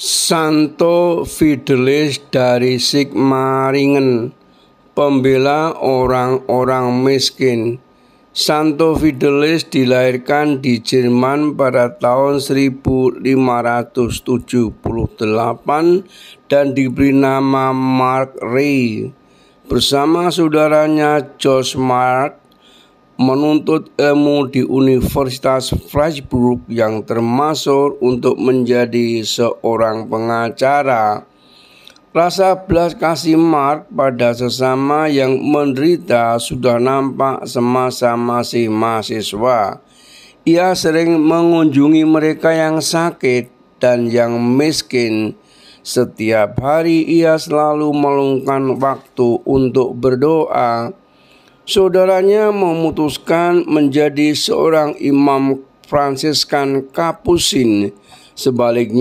Santo Fidelis dari Sigmaringen, pembela orang-orang miskin. Santo Fidelis dilahirkan di Jerman pada tahun 1578 dan diberi nama Mark Ray. Bersama saudaranya Josh Mark, menuntut ilmu di Universitas Freiburg yang termasuk untuk menjadi seorang pengacara. Rasa belas kasih Mark pada sesama yang menderita sudah nampak semasa masih mahasiswa. Ia sering mengunjungi mereka yang sakit dan yang miskin. Setiap hari ia selalu meluangkan waktu untuk berdoa saudaranya memutuskan menjadi seorang imam Fransiskan Kapusin. Sebaliknya